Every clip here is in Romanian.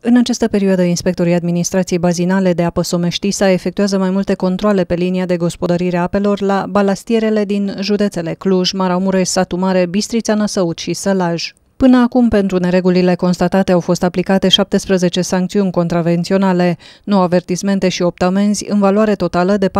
În această perioadă, inspectorii administrației bazinale de apă Someștisa efectuează mai multe controle pe linia de gospodărire a apelor la balastierele din județele Cluj, Maramureș, Satu Mare, Bistrița Năsăud și Sălaj. Până acum, pentru neregulile constatate au fost aplicate 17 sancțiuni contravenționale, 9 avertismente și 8 amenzi în valoare totală de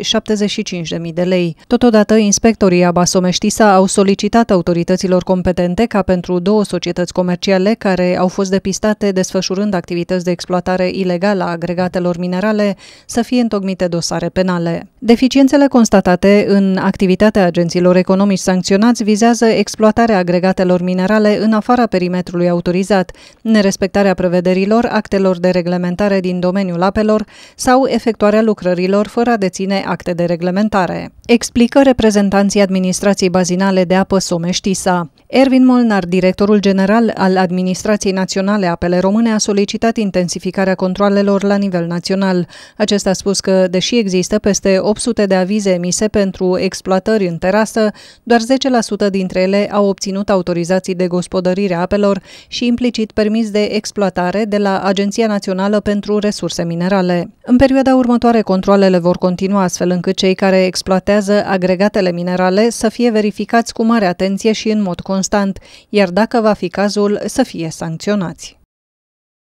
475.000 de lei. Totodată, inspectorii Abasomeștisa au solicitat autorităților competente ca pentru două societăți comerciale care au fost depistate desfășurând activități de exploatare ilegală a agregatelor minerale să fie întocmite dosare penale. Deficiențele constatate în activitatea agenților economici sancționați vizează exploatarea agregatelor minerale comerciale în afara perimetrului autorizat, nerespectarea prevederilor actelor de reglementare din domeniul apelor sau efectuarea lucrărilor fără a deține acte de reglementare. Explică reprezentanții administrației bazinale de apă Someștisa. Ervin Molnar, directorul general al Administrației Naționale Apele Române, a solicitat intensificarea controlelor la nivel național. Acesta a spus că, deși există peste 800 de avize emise pentru exploatări în terasă, doar 10% dintre ele au obținut autorizații de gospodare gospodărire apelor și implicit permis de exploatare de la Agenția Națională pentru Resurse Minerale. În perioada următoare, controlele vor continua astfel încât cei care exploatează agregatele minerale să fie verificați cu mare atenție și în mod constant, iar dacă va fi cazul, să fie sancționați.